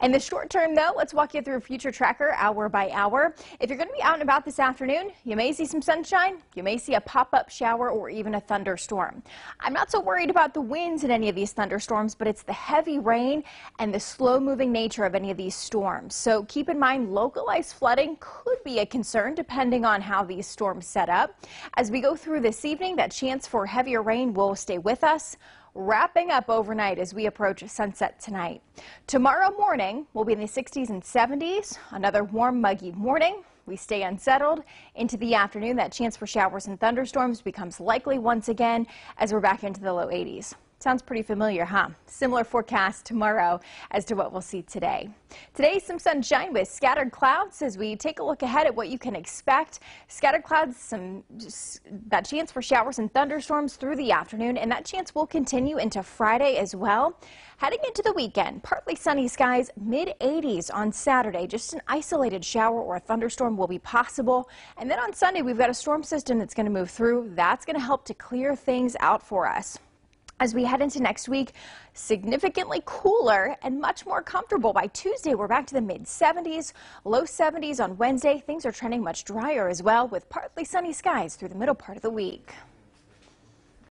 In the short term, though, let's walk you through Future Tracker hour by hour. If you're going to be out and about this afternoon, you may see some sunshine, you may see a pop-up shower, or even a thunderstorm. I'm not so worried about the winds in any of these thunderstorms, but it's the heavy rain and the slow-moving nature of any of these storms. So keep in mind, localized flooding could be a concern depending on how these storms set up. As we go through this evening, that chance for heavier rain will stay with us wrapping up overnight as we approach sunset tonight. Tomorrow morning will be in the 60s and 70s, another warm, muggy morning. We stay unsettled into the afternoon. That chance for showers and thunderstorms becomes likely once again as we're back into the low 80s. Sounds pretty familiar, huh? Similar forecast tomorrow as to what we'll see today. Today, some sunshine with scattered clouds as we take a look ahead at what you can expect. Scattered clouds, some that chance for showers and thunderstorms through the afternoon, and that chance will continue into Friday as well. Heading into the weekend, partly sunny skies, mid 80s on Saturday. Just an isolated shower or a thunderstorm will be possible. And then on Sunday, we've got a storm system that's going to move through. That's going to help to clear things out for us. As we head into next week, significantly cooler and much more comfortable. By Tuesday, we're back to the mid 70s, low 70s on Wednesday. Things are trending much drier as well, with partly sunny skies through the middle part of the week.